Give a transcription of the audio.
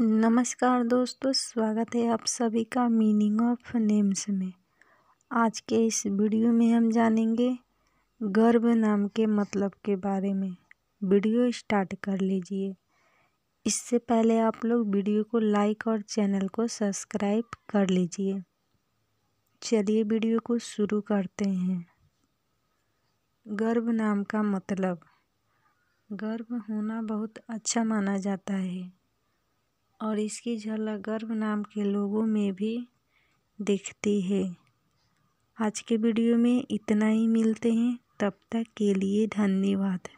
नमस्कार दोस्तों स्वागत है आप सभी का मीनिंग ऑफ नेम्स में आज के इस वीडियो में हम जानेंगे गर्भ नाम के मतलब के बारे में वीडियो स्टार्ट कर लीजिए इससे पहले आप लोग वीडियो को लाइक और चैनल को सब्सक्राइब कर लीजिए चलिए वीडियो को शुरू करते हैं गर्भ नाम का मतलब गर्भ होना बहुत अच्छा माना जाता है और इसकी झलक गर्भ नाम के लोगों में भी दिखती है आज के वीडियो में इतना ही मिलते हैं तब तक के लिए धन्यवाद